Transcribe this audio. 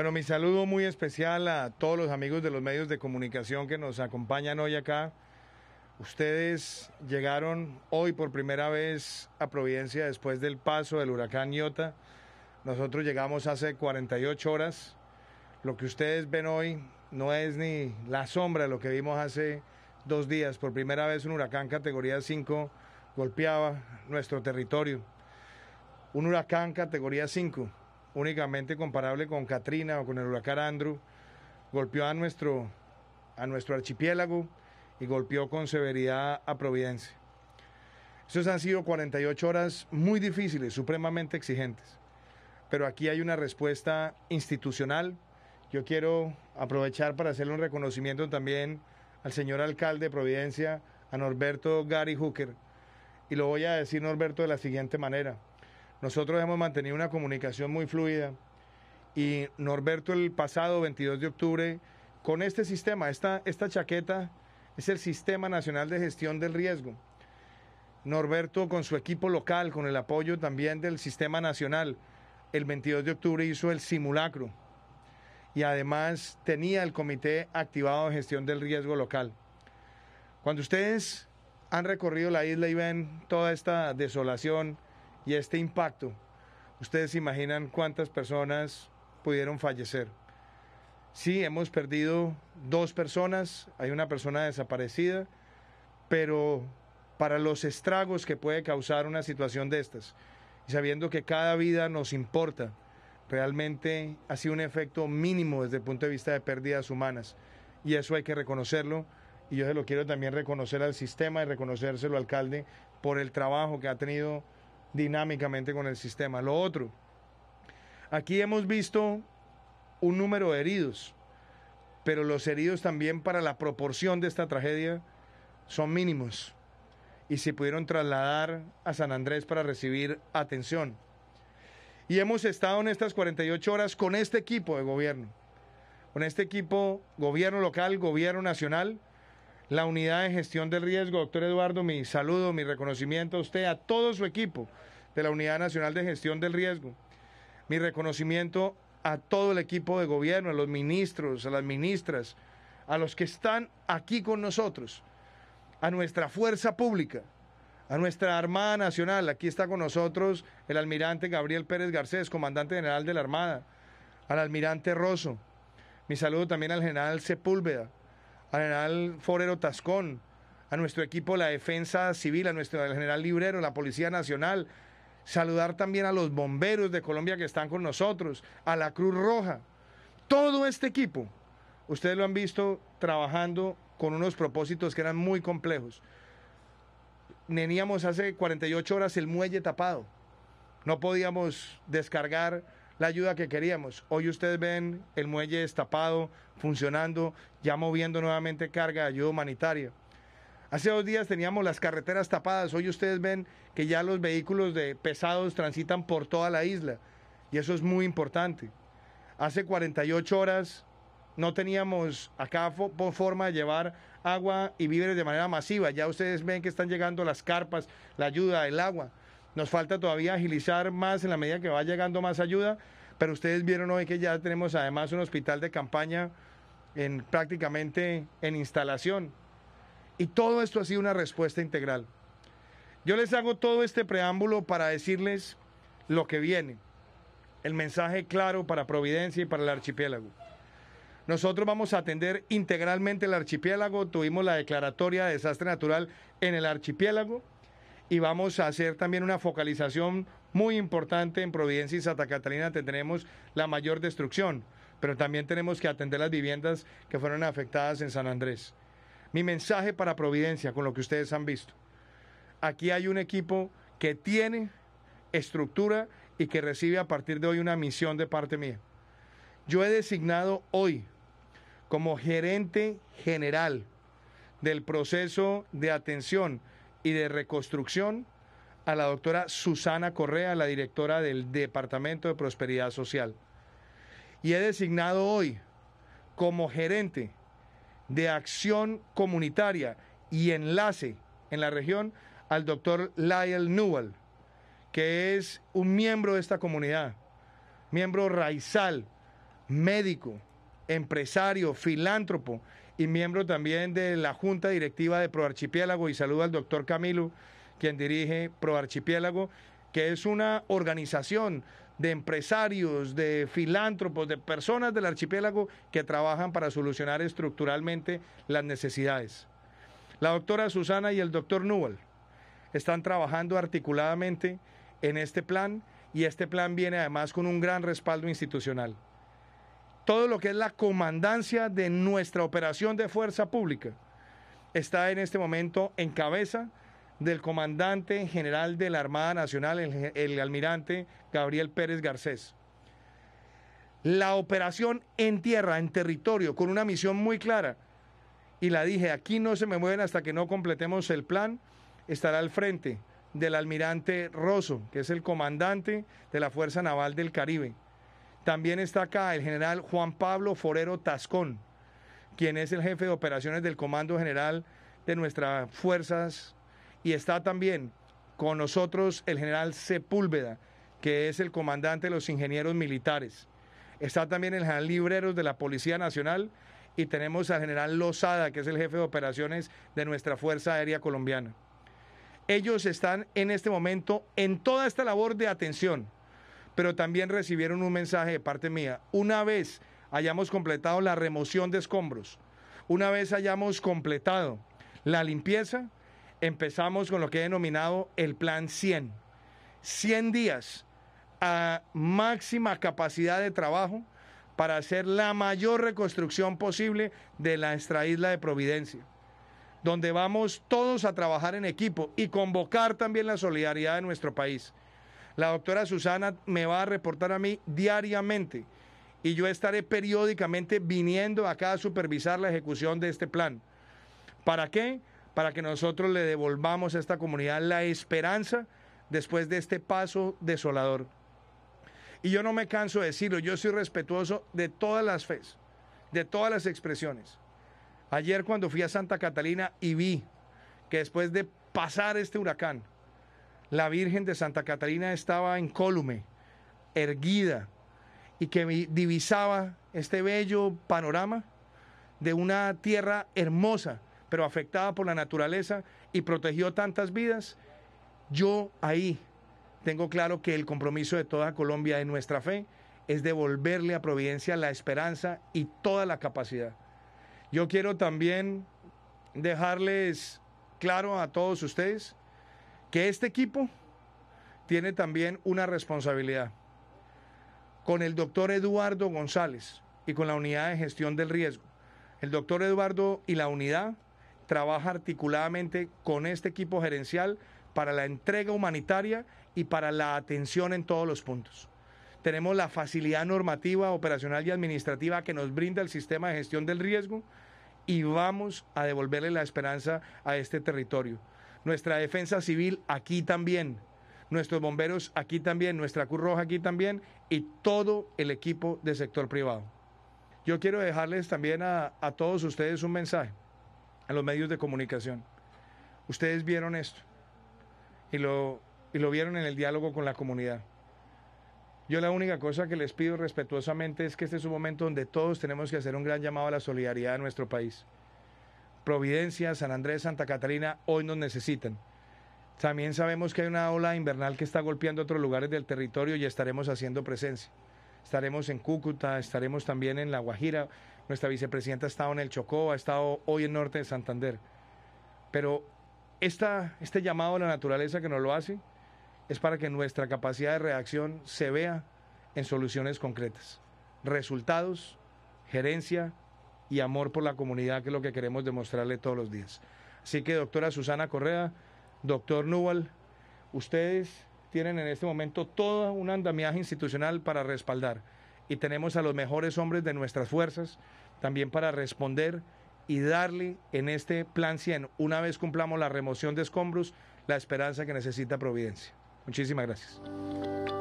Bueno, mi saludo muy especial a todos los amigos de los medios de comunicación que nos acompañan hoy acá. Ustedes llegaron hoy por primera vez a Providencia después del paso del huracán Iota. Nosotros llegamos hace 48 horas. Lo que ustedes ven hoy no es ni la sombra de lo que vimos hace dos días. Por primera vez un huracán categoría 5 golpeaba nuestro territorio. Un huracán categoría 5 únicamente comparable con Katrina o con el huracán Andrew, golpeó a nuestro, a nuestro archipiélago y golpeó con severidad a Providencia. Esos han sido 48 horas muy difíciles, supremamente exigentes, pero aquí hay una respuesta institucional. Yo quiero aprovechar para hacerle un reconocimiento también al señor alcalde de Providencia, a Norberto Gary Hooker, y lo voy a decir Norberto de la siguiente manera. Nosotros hemos mantenido una comunicación muy fluida y Norberto el pasado 22 de octubre, con este sistema, esta, esta chaqueta es el Sistema Nacional de Gestión del Riesgo. Norberto con su equipo local, con el apoyo también del Sistema Nacional, el 22 de octubre hizo el simulacro y además tenía el Comité Activado de Gestión del Riesgo Local. Cuando ustedes han recorrido la isla y ven toda esta desolación, y este impacto, ustedes imaginan cuántas personas pudieron fallecer. Sí, hemos perdido dos personas, hay una persona desaparecida, pero para los estragos que puede causar una situación de estas, y sabiendo que cada vida nos importa, realmente ha sido un efecto mínimo desde el punto de vista de pérdidas humanas, y eso hay que reconocerlo, y yo se lo quiero también reconocer al sistema y reconocérselo al alcalde por el trabajo que ha tenido dinámicamente con el sistema. Lo otro, aquí hemos visto un número de heridos, pero los heridos también para la proporción de esta tragedia son mínimos y se pudieron trasladar a San Andrés para recibir atención. Y hemos estado en estas 48 horas con este equipo de gobierno, con este equipo gobierno local, gobierno nacional, la unidad de gestión del riesgo. Doctor Eduardo, mi saludo, mi reconocimiento a usted, a todo su equipo de la Unidad Nacional de Gestión del Riesgo. Mi reconocimiento a todo el equipo de gobierno, a los ministros, a las ministras, a los que están aquí con nosotros, a nuestra fuerza pública, a nuestra Armada Nacional. Aquí está con nosotros el almirante Gabriel Pérez Garcés, comandante general de la Armada, al almirante Rosso. Mi saludo también al general Sepúlveda, al general Forero Tascón, a nuestro equipo de la Defensa Civil, a nuestro al general Librero, la Policía Nacional. Saludar también a los bomberos de Colombia que están con nosotros, a la Cruz Roja. Todo este equipo, ustedes lo han visto trabajando con unos propósitos que eran muy complejos. Teníamos hace 48 horas el muelle tapado. No podíamos descargar la ayuda que queríamos. Hoy ustedes ven el muelle destapado, funcionando, ya moviendo nuevamente carga de ayuda humanitaria. Hace dos días teníamos las carreteras tapadas, hoy ustedes ven que ya los vehículos de pesados transitan por toda la isla y eso es muy importante. Hace 48 horas no teníamos acá forma de llevar agua y víveres de manera masiva, ya ustedes ven que están llegando las carpas, la ayuda, el agua. Nos falta todavía agilizar más en la medida que va llegando más ayuda, pero ustedes vieron hoy que ya tenemos además un hospital de campaña en, prácticamente en instalación. Y todo esto ha sido una respuesta integral. Yo les hago todo este preámbulo para decirles lo que viene, el mensaje claro para Providencia y para el archipiélago. Nosotros vamos a atender integralmente el archipiélago, tuvimos la declaratoria de desastre natural en el archipiélago, y vamos a hacer también una focalización muy importante en Providencia y Santa Catalina tendremos la mayor destrucción, pero también tenemos que atender las viviendas que fueron afectadas en San Andrés. Mi mensaje para Providencia, con lo que ustedes han visto, aquí hay un equipo que tiene estructura y que recibe a partir de hoy una misión de parte mía. Yo he designado hoy como gerente general del proceso de atención y de Reconstrucción, a la doctora Susana Correa, la directora del Departamento de Prosperidad Social. Y he designado hoy como gerente de acción comunitaria y enlace en la región al doctor Lyle Newell, que es un miembro de esta comunidad, miembro raizal, médico, empresario, filántropo y miembro también de la Junta Directiva de Proarchipiélago y saludo al doctor Camilo, quien dirige Proarchipiélago, que es una organización de empresarios, de filántropos, de personas del archipiélago que trabajan para solucionar estructuralmente las necesidades. La doctora Susana y el doctor Newell están trabajando articuladamente en este plan y este plan viene además con un gran respaldo institucional todo lo que es la comandancia de nuestra operación de fuerza pública está en este momento en cabeza del comandante general de la Armada Nacional, el, almirante Gabriel Pérez Garcés. La operación en tierra, en territorio, con una misión muy clara, y la dije, aquí no se me mueven hasta que no completemos el plan, estará al frente del almirante Rosso, que es el comandante de la Fuerza Naval del Caribe. También está acá el general Juan Pablo Forero Tascón, quien es el jefe de operaciones del Comando General de nuestras fuerzas. Y está también con nosotros el general Sepúlveda, que es el comandante de los ingenieros militares. Está también el general Libreros de la Policía Nacional y tenemos al general Lozada, que es el jefe de operaciones de nuestra Fuerza Aérea Colombiana. Ellos están en este momento en toda esta labor de atención pero también recibieron un mensaje de parte mía. Una vez hayamos completado la remoción de escombros, una vez hayamos completado la limpieza, empezamos con lo que he denominado el plan 100. 100 días a máxima capacidad de trabajo para hacer la mayor reconstrucción posible de nuestra isla de Providencia, donde vamos todos a trabajar en equipo y convocar también la solidaridad de nuestro país. La doctora Susana me va a reportar a mí diariamente y yo estaré periódicamente viniendo acá a supervisar la ejecución de este plan. ¿Para qué? Para que nosotros le devolvamos a esta comunidad la esperanza después de este paso desolador. Y yo no me canso de decirlo, yo soy respetuoso de todas las fes, de todas las expresiones. Ayer cuando fui a Santa Catalina y vi que después de pasar este huracán, la Virgen de Santa Catarina estaba en colume, erguida, y que divisaba este bello panorama de una tierra hermosa, pero afectada por la naturaleza y protegió tantas vidas, yo ahí tengo claro que el compromiso de toda Colombia, en nuestra fe, es devolverle a Providencia la esperanza y toda la capacidad. Yo quiero también dejarles claro a todos ustedes que este equipo tiene también una responsabilidad con el doctor Eduardo González y con la unidad de gestión del riesgo. El doctor Eduardo y la unidad trabaja articuladamente con este equipo gerencial para la entrega humanitaria y para la atención en todos los puntos. Tenemos la facilidad normativa, operacional y administrativa que nos brinda el sistema de gestión del riesgo y vamos a devolverle la esperanza a este territorio nuestra defensa civil aquí también, nuestros bomberos aquí también, nuestra Cruz Roja aquí también y todo el equipo de sector privado. Yo quiero dejarles también a, todos ustedes un mensaje, a los medios de comunicación. Ustedes vieron esto y lo, y lo vieron en el diálogo con la comunidad. Yo la única cosa que les pido respetuosamente es que este es un momento donde todos tenemos que hacer un gran llamado a la solidaridad de nuestro país. Providencia, San Andrés, Santa Catarina, hoy nos necesitan. También sabemos que hay una ola invernal que está golpeando otros lugares del territorio y estaremos haciendo presencia. Estaremos en Cúcuta, estaremos también en La Guajira. Nuestra vicepresidenta ha estado en el Chocó, ha estado hoy en norte de Santander. Pero esta, este llamado a la naturaleza que nos lo hace es para que nuestra capacidad de reacción se vea en soluciones concretas. Resultados, gerencia, y amor por la comunidad, que es lo que queremos demostrarle todos los días. Así que, doctora Susana Correa, doctor Núbal, ustedes tienen en este momento todo un andamiaje institucional para respaldar y tenemos a los mejores hombres de nuestras fuerzas también para responder y darle en este plan 100, una vez cumplamos la remoción de escombros, la esperanza que necesita Providencia. Muchísimas gracias.